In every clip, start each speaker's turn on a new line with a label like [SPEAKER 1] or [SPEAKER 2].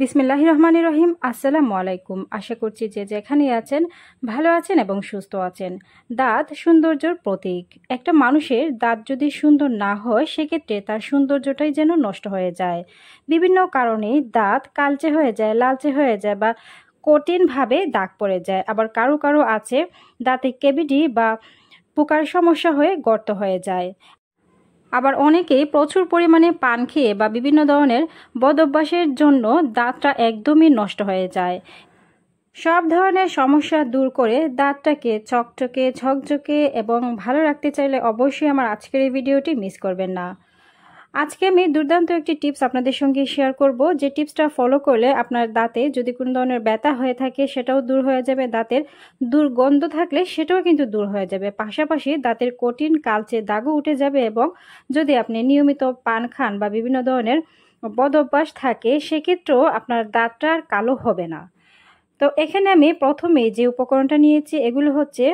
[SPEAKER 1] বিসমিল্লাহ রহমান রহিম আসসালামু আলাইকুম আশা করছি যে যেখানে আছেন ভালো আছেন এবং সুস্থ আছেন দাঁত সৌন্দর্যর প্রতীক একটা মানুষের দাঁত যদি সুন্দর না হয় সেক্ষেত্রে তার সৌন্দর্যটাই যেন নষ্ট হয়ে যায় বিভিন্ন কারণে দাঁত কালচে হয়ে যায় লালচে হয়ে যায় বা কঠিনভাবে দাগ পড়ে যায় আবার কারো কারো আছে দাঁতে কেবিডি বা পোকার সমস্যা হয়ে গর্ত হয়ে যায় আবার অনেকেই প্রচুর পরিমাণে পান খেয়ে বা বিভিন্ন ধরনের বদভ্যাসের জন্য দাঁতটা একদমই নষ্ট হয়ে যায় সব ধরনের সমস্যা দূর করে দাঁতটাকে চকচকে ঝকঝকে এবং ভালো রাখতে চাইলে অবশ্যই আমার আজকের এই ভিডিওটি মিস করবেন না আজকে আমি দুর্দান্ত একটি টিপস আপনাদের সঙ্গে শেয়ার করব যে টিপসটা ফলো করলে আপনার দাঁতে যদি কোনো ধরনের ব্যথা হয়ে থাকে সেটাও দূর হয়ে যাবে দাঁতের দুর্গন্ধ থাকলে সেটাও কিন্তু দূর হয়ে যাবে পাশাপাশি দাঁতের কঠিন কালচে দাগও উঠে যাবে এবং যদি আপনি নিয়মিত পান খান বা বিভিন্ন ধরনের বদ অভ্যাস থাকে সেক্ষেত্রেও আপনার দাঁতটা আর কালো হবে না তো এখানে আমি প্রথমে যে উপকরণটা নিয়েছি এগুলো হচ্ছে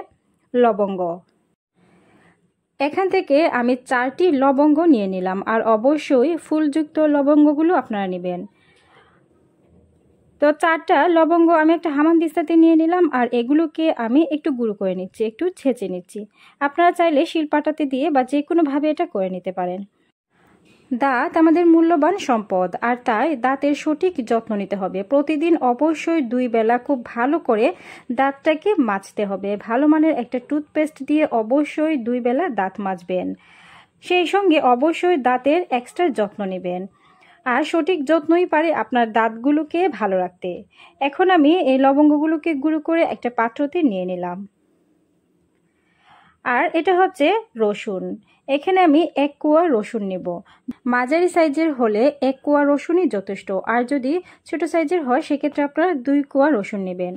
[SPEAKER 1] লবঙ্গ এখান থেকে আমি চারটি লবঙ্গ নিয়ে নিলাম আর অবশ্যই ফুলযুক্ত লবঙ্গগুলো আপনারা নেবেন তো চারটা লবঙ্গ আমি একটা হামান দিস্তাতে নিয়ে নিলাম আর এগুলোকে আমি একটু গুঁড়ো করে নিচ্ছি একটু ছেঁচে নিচ্ছি আপনারা চাইলে শিলপাটাতে দিয়ে বা যে কোনোভাবে এটা করে নিতে পারেন দাঁত আমাদের মূল্যবান সম্পদ আর তাই দাঁতের সঠিক যত্ন নিতে হবে প্রতিদিন অবশ্যই দুই বেলা খুব ভালো করে দাঁতটাকে মাজতে হবে ভালো মানের একটা টুথপেস্ট দিয়ে অবশ্যই দুই বেলা দাঁত মাজবেন সেই সঙ্গে অবশ্যই দাঁতের এক্সট্রা যত্ন নেবেন আর সঠিক যত্নই পারে আপনার দাঁতগুলোকে ভালো রাখতে এখন আমি এই লবঙ্গগুলোকে গুঁড়ো করে একটা পাত্রতে নিয়ে নিলাম আর এটা হচ্ছে রসুন এখানে আমি এক কুয়া রসুন নিব মাঝারি সাইজের হলে এক কুয়া রসুনই যথেষ্ট আর যদি ছোট সাইজের হয় সেক্ষেত্রে আপনারা দুই কুয়া রসুন নেবেন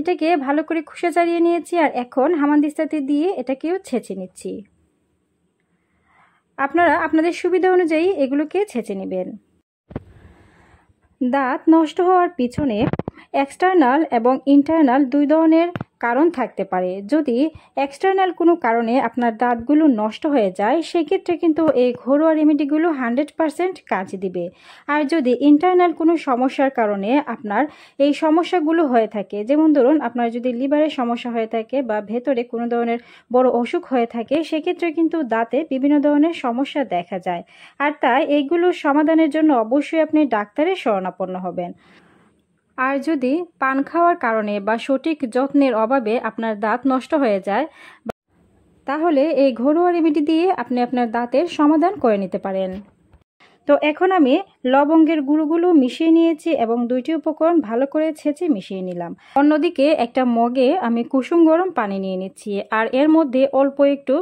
[SPEAKER 1] এটাকে ভালো করে খুশে চালিয়ে নিয়েছি আর এখন হামানদিস্তাতে দিয়ে এটাকেও ছেঁচে নিচ্ছি আপনারা আপনাদের সুবিধা অনুযায়ী এগুলোকে ছেঁচে নেবেন দাঁত নষ্ট হওয়ার পিছনে এক্সটার্নাল এবং ইন্টারনাল দুই ধরনের কারণ থাকতে পারে যদি এক্সটার্নাল কোনো কারণে আপনার দাঁতগুলো নষ্ট হয়ে যায় সেক্ষেত্রে কিন্তু এই ঘরোয়া রেমেডিগুলো হান্ড্রেড পারসেন্ট কাজ দিবে আর যদি ইন্টারনাল কোনো সমস্যার কারণে আপনার এই সমস্যাগুলো হয়ে থাকে যেমন ধরুন আপনার যদি লিভারের সমস্যা হয়ে থাকে বা ভেতরে কোনো ধরনের বড় অসুখ হয়ে থাকে সেক্ষেত্রে কিন্তু দাঁতে বিভিন্ন ধরনের সমস্যা দেখা যায় আর তাই এইগুলোর সমাধানের জন্য অবশ্যই আপনি ডাক্তারের শরণাপন্ন হবেন আর যদি পান খাওয়ার কারণে বা সঠিক যত্নের অভাবে আপনার দাঁত নষ্ট হয়ে যায় তাহলে এই ঘরোয়া রেমেডি দিয়ে আপনি আপনার দাঁতের সমাধান করে নিতে পারেন তো এখন আমি লবঙ্গের গুঁড়োগুলো মিশিয়ে নিয়েছি এবং দুইটি উপকরণ ভালো করে ছেঁচে মিশিয়ে নিলাম অন্যদিকে একটা মগে আমি কুসুম গরম পানি নিয়ে নিচ্ছি আর এর মধ্যে অল্প একটু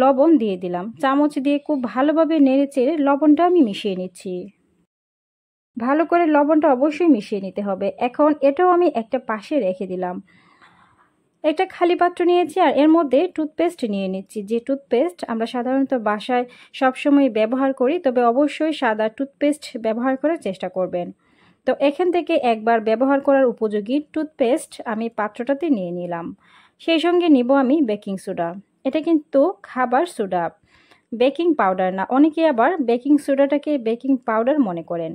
[SPEAKER 1] লবণ দিয়ে দিলাম চামচ দিয়ে খুব ভালোভাবে নেড়ে চেড়ে লবণটা আমি মিশিয়ে নিচ্ছি ভালো করে লবণটা অবশ্যই মিশিয়ে নিতে হবে এখন এটাও আমি একটা পাশে রেখে দিলাম একটা খালি পাত্র নিয়েছি আর এর মধ্যে টুথপেস্ট নিয়ে নিচ্ছি যে টুথপেস্ট আমরা সাধারণত বাসায় সবসময় ব্যবহার করি তবে অবশ্যই সাদা টুথপেস্ট ব্যবহার করার চেষ্টা করবেন তো এখান থেকে একবার ব্যবহার করার উপযোগী টুথপেস্ট আমি পাত্রটাতে নিয়ে নিলাম সেই সঙ্গে নিব আমি বেকিং সোডা এটা কিন্তু খাবার সোডা বেকিং পাউডার না অনেকে আবার বেকিং সোডাটাকে বেকিং পাউডার মনে করেন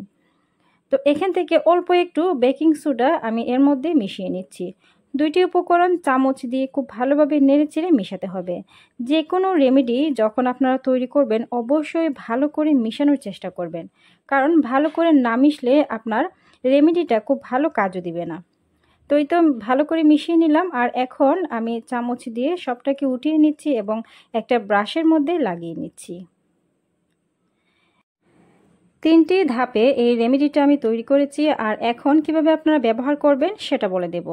[SPEAKER 1] তো এখান থেকে অল্প একটু বেকিং সোডা আমি এর মধ্যে মিশিয়ে নিচ্ছি দুইটি উপকরণ চামচ দিয়ে খুব ভালোভাবে নেড়েচেড়ে মেশাতে হবে যে কোনো রেমেডি যখন আপনারা তৈরি করবেন অবশ্যই ভালো করে মিশানোর চেষ্টা করবেন কারণ ভালো করে না মিশলে আপনার রেমেডিটা খুব ভালো কাজও দিবে না তো এই তো ভালো করে মিশিয়ে নিলাম আর এখন আমি চামচ দিয়ে সবটাকে উঠিয়ে নিচ্ছি এবং একটা ব্রাশের মধ্যে লাগিয়ে নিচ্ছি তিনটি ধাপে এই রেমেডিটা আমি তৈরি করেছি আর এখন কিভাবে আপনারা ব্যবহার করবেন সেটা বলে দেব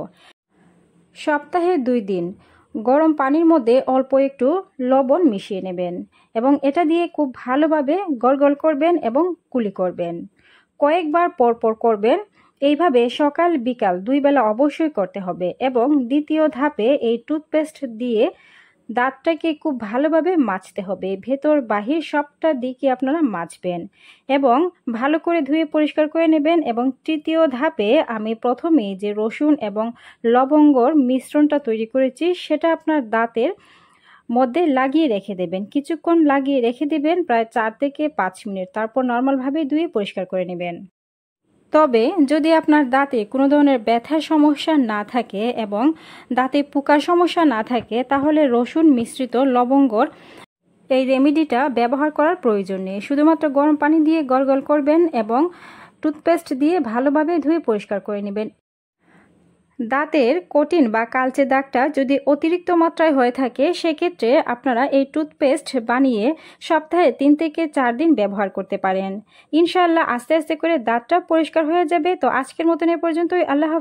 [SPEAKER 1] সপ্তাহে দুই দিন গরম পানির মধ্যে অল্প একটু লবণ মিশিয়ে নেবেন এবং এটা দিয়ে খুব ভালোভাবে গলগল করবেন এবং কুলি করবেন কয়েকবার পরপর করবেন এইভাবে সকাল বিকাল দুই বেলা অবশ্যই করতে হবে এবং দ্বিতীয় ধাপে এই টুথপেস্ট দিয়ে দাঁতটাকে খুব ভালোভাবে মাজতে হবে ভেতর বাহির সবটা দিকে আপনারা মাজবেন এবং ভালো করে ধুয়ে পরিষ্কার করে নেবেন এবং তৃতীয় ধাপে আমি প্রথমে যে রসুন এবং লবঙ্গর মিশ্রণটা তৈরি করেছি সেটা আপনার দাঁতের মধ্যে লাগিয়ে রেখে দেবেন কিছুক্ষণ লাগিয়ে রেখে দেবেন প্রায় চার থেকে পাঁচ মিনিট তারপর নর্মালভাবে ধুয়ে পরিষ্কার করে নেবেন তবে যদি আপনার দাঁতে কোনো ধরনের ব্যথার সমস্যা না থাকে এবং দাঁতে পোকার সমস্যা না থাকে তাহলে রসুন মিশ্রিত লবঙ্গর এই রেমিডিটা ব্যবহার করার প্রয়োজন নেই শুধুমাত্র গরম পানি দিয়ে গলগল করবেন এবং টুথপেস্ট দিয়ে ভালোভাবে ধুয়ে পরিষ্কার করে নেবেন দাঁতের কঠিন বা কালচে দাগটা যদি অতিরিক্ত মাত্রায় হয়ে থাকে সেক্ষেত্রে আপনারা এই টুথপেস্ট বানিয়ে সপ্তাহে তিন থেকে চার দিন ব্যবহার করতে পারেন ইনশাআল্লাহ আস্তে আস্তে করে দাঁতটা পরিষ্কার হয়ে যাবে তো আজকের মতন এ পর্যন্তই আল্লাহ